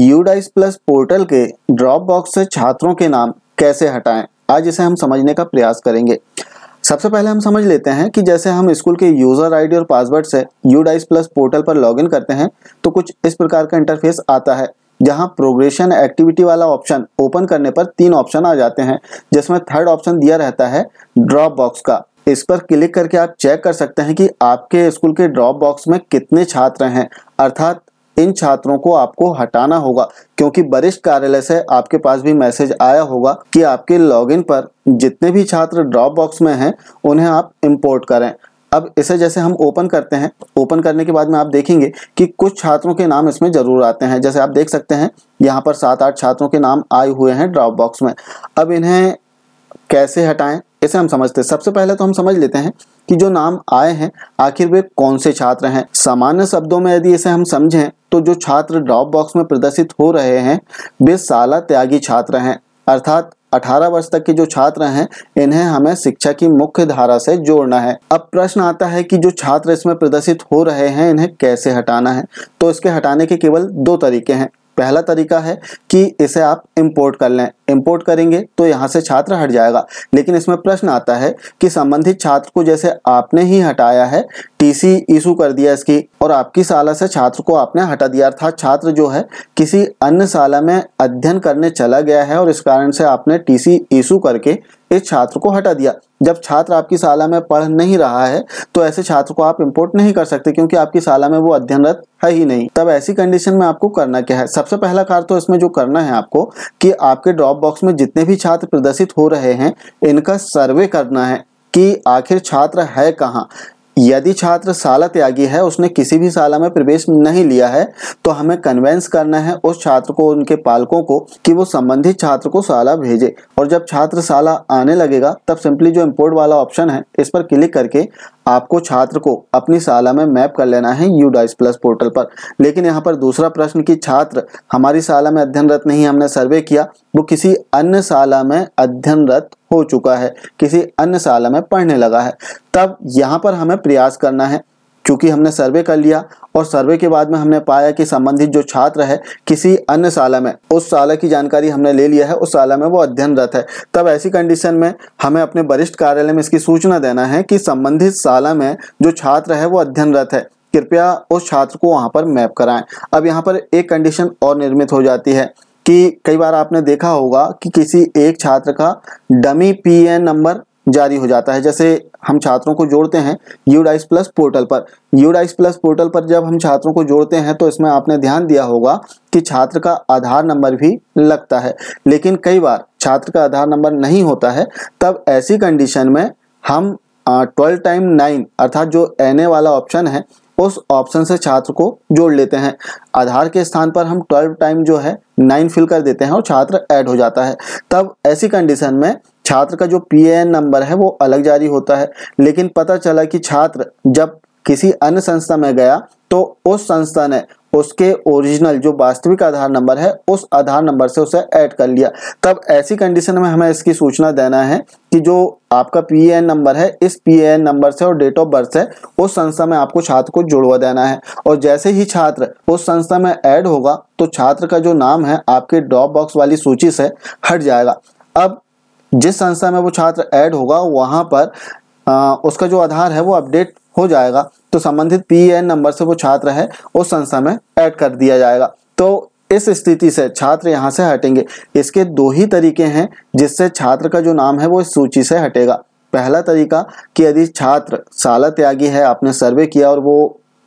UDISE plus portal के drop box से छात्रों के नाम कैसे हटाएं आज इसे हम समझने का प्रयास करेंगे सबसे पहले हम समझ लेते हैं कि जैसे हम स्कूल के यूजर आईडी और पासवर्ड से यूडाइस प्लस पोर्टल पर लॉगिन करते हैं तो कुछ इस प्रकार का इंटरफेस आता है जहां प्रोग्रेशन एक्टिविटी वाला ऑप्शन ओपन करने पर तीन ऑप्शन आ जाते हैं जिसमें थर्ड ऑप्शन दिया रहता है ड्रॉप बॉक्स का इस पर क्लिक करके आप चेक कर सकते हैं कि आपके स्कूल के ड्रॉप बॉक्स में कितने छात्र हैं अर्थात इन छात्रों को आपको हटाना होगा क्योंकि वरिष्ठ कार्यालय से आपके पास भी मैसेज आया होगा कि आपके लॉगिन पर जितने भी छात्र ड्रॉप बॉक्स में हैं उन्हें आप इंपोर्ट करें अब इसे जैसे हम ओपन करते हैं ओपन करने के बाद में आप देखेंगे कि कुछ छात्रों के नाम इसमें ज़रूर आते हैं जैसे आप देख सकते हैं यहाँ पर सात आठ छात्रों के नाम आए हुए हैं ड्रॉप बॉक्स में अब इन्हें कैसे हटाएं इसे हम समझते हैं सबसे पहले तो हम समझ लेते हैं कि जो नाम आए हैं आखिर वे कौन से छात्र हैं सामान्य शब्दों में यदि इसे हम समझें तो जो छात्र ड्रॉप बॉक्स में प्रदर्शित हो रहे हैं वे साला त्यागी छात्र हैं अर्थात 18 वर्ष तक के जो छात्र हैं इन्हें हमें शिक्षा की मुख्य धारा से जोड़ना है अब प्रश्न आता है कि जो छात्र इसमें प्रदर्शित हो रहे हैं इन्हें कैसे हटाना है तो इसके हटाने के केवल दो तरीके हैं पहला तरीका है कि इसे आप इम्पोर्ट कर लें इम्पोर्ट करेंगे तो यहाँ से छात्र हट जाएगा लेकिन इसमें प्रश्न आता है कि संबंधित छात्र को जैसे आपने ही हटाया है टीसी इशू कर दिया इसकी और आपकी शाला से छात्र को आपने हटा दिया अर्थात छात्र जो है किसी अन्य शाला में अध्ययन करने चला गया है और इस कारण से आपने टीसी इशू करके इस छात्र को हटा दिया जब छात्र आपकी शाला में पढ़ नहीं रहा है तो ऐसे छात्र को आप इम्पोर्ट नहीं कर सकते क्योंकि आपकी शाला में वो अध्ययनरत है ही नहीं तब ऐसी कंडीशन में आपको करना क्या है सबसे पहला कार्य तो इसमें जो करना है आपको कि आपके ड्रॉप बॉक्स में जितने भी छात्र प्रदर्शित हो रहे हैं इनका सर्वे करना है कि आखिर छात्र है कहाँ यदि छात्र साला त्यागी है उसने किसी भी साला में प्रवेश नहीं लिया है तो हमें कन्वेंस करना है उस छात्र को उनके पालकों को कि वो संबंधित छात्र को साला भेजे और जब छात्र साला आने लगेगा तब सिंपली जो इम्पोर्ट वाला ऑप्शन है इस पर क्लिक करके आपको छात्र को अपनी शाला में मैप कर लेना है यू डाइस प्लस पोर्टल पर लेकिन यहाँ पर दूसरा प्रश्न कि छात्र हमारी शाला में अध्ययनरत नहीं हमने सर्वे किया वो किसी अन्य शाला में अध्ययनरत हो चुका है किसी अन्य शाला में पढ़ने लगा है तब यहाँ पर हमें प्रयास करना है क्योंकि हमने सर्वे कर लिया और सर्वे के बाद में हमने पाया कि संबंधित जो छात्र है किसी अन्य शाला में उस शाला की जानकारी हमने ले लिया है उस शाला में वो अध्ययनरत है तब ऐसी कंडीशन में हमें अपने वरिष्ठ कार्यालय में इसकी सूचना देना है कि संबंधित शाला में जो छात्र है वो अध्ययनरत है कृपया उस छात्र को वहाँ पर मैप कराएं अब यहाँ पर एक कंडीशन और निर्मित हो जाती है कि कई बार आपने देखा होगा कि किसी एक छात्र का डमी पीएन नंबर जारी हो जाता है जैसे हम छात्रों को जोड़ते हैं यूडाइस प्लस पोर्टल पर यूडाइस प्लस पोर्टल पर जब हम छात्रों को जोड़ते हैं तो इसमें आपने ध्यान दिया होगा कि छात्र का आधार नंबर भी लगता है लेकिन कई बार छात्र का आधार नंबर नहीं होता है तब ऐसी कंडीशन में हम ट्वेल्व टाइम नाइन अर्थात जो एन वाला ऑप्शन है उस ऑप्शन से छात्र को जोड़ लेते हैं आधार के स्थान पर हम ट्वेल्व टाइम जो है नाइन फिल कर देते हैं और छात्र ऐड हो जाता है तब ऐसी कंडीशन में छात्र का जो पी नंबर है वो अलग जारी होता है लेकिन पता चला कि छात्र जब किसी अन्य संस्था में गया तो उस संस्था ने उसके ओरिजिनल जो वास्तविक आधार नंबर है उस आधार नंबर से उसे ऐड कर लिया तब ऐसी कंडीशन में हमें इसकी सूचना देना है कि जो आपका पी नंबर है इस पी नंबर से और डेट ऑफ बर्थ से उस संस्था में आपको छात्र को जुड़वा देना है और जैसे ही छात्र उस संस्था में ऐड होगा तो छात्र का जो नाम है आपके ड्रॉप बॉक्स वाली सूची से हट जाएगा अब जिस संस्था में वो छात्र ऐड होगा वहाँ पर आ, उसका जो आधार है वो अपडेट हो जाएगा तो संबंधित पी एन नंबर से वो छात्र है उस संस्था में ऐड कर दिया जाएगा तो इस स्थिति से छात्र यहाँ से हटेंगे इसके दो ही तरीके हैं जिससे छात्र का जो नाम है वो इस सूची से हटेगा पहला तरीका कि यदि छात्र साला त्यागी है आपने सर्वे किया और वो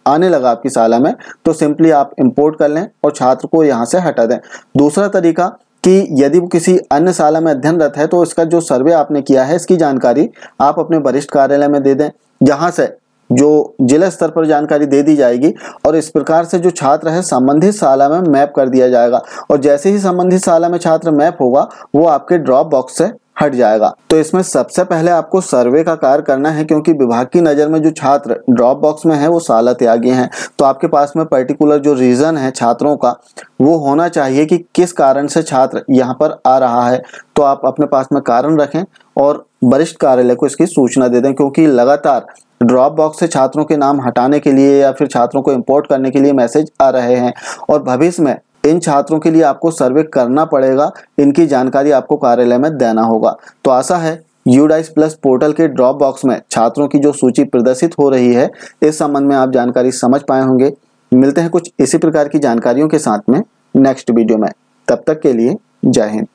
आने लगा आपकी साला में तो सिंपली आप इंपोर्ट कर लें और छात्र को यहाँ से हटा दें दूसरा तरीका कि यदि वो किसी अन्य शाला में अध्ययनरत है तो इसका जो सर्वे आपने किया है इसकी जानकारी आप अपने वरिष्ठ कार्यालय में दे दें जहाँ से जो जिला स्तर पर जानकारी दे दी जाएगी और इस प्रकार से जो छात्र है संबंधित शाला में मैप कर दिया जाएगा और जैसे ही संबंधित शाला में छात्र मैप होगा वो आपके ड्रॉप बॉक्स से हट जाएगा तो इसमें सबसे पहले आपको सर्वे का कार्य करना है क्योंकि विभाग की नज़र में जो छात्र ड्रॉप बॉक्स में है वो शाला त्यागी हैं तो आपके पास में पर्टिकुलर जो रीज़न है छात्रों का वो होना चाहिए कि किस कारण से छात्र यहाँ पर आ रहा है तो आप अपने पास में कारण रखें और वरिष्ठ कार्यालय को इसकी सूचना दे दें क्योंकि लगातार ड्रॉप बॉक्स से छात्रों के नाम हटाने के लिए या फिर छात्रों को इम्पोर्ट करने के लिए मैसेज आ रहे हैं और भविष्य में इन छात्रों के लिए आपको सर्वे करना पड़ेगा इनकी जानकारी आपको कार्यालय में देना होगा तो आशा है यूडाइस प्लस पोर्टल के ड्रॉप बॉक्स में छात्रों की जो सूची प्रदर्शित हो रही है इस संबंध में आप जानकारी समझ पाए होंगे मिलते हैं कुछ इसी प्रकार की जानकारियों के साथ में नेक्स्ट वीडियो में तब तक के लिए जय हिंद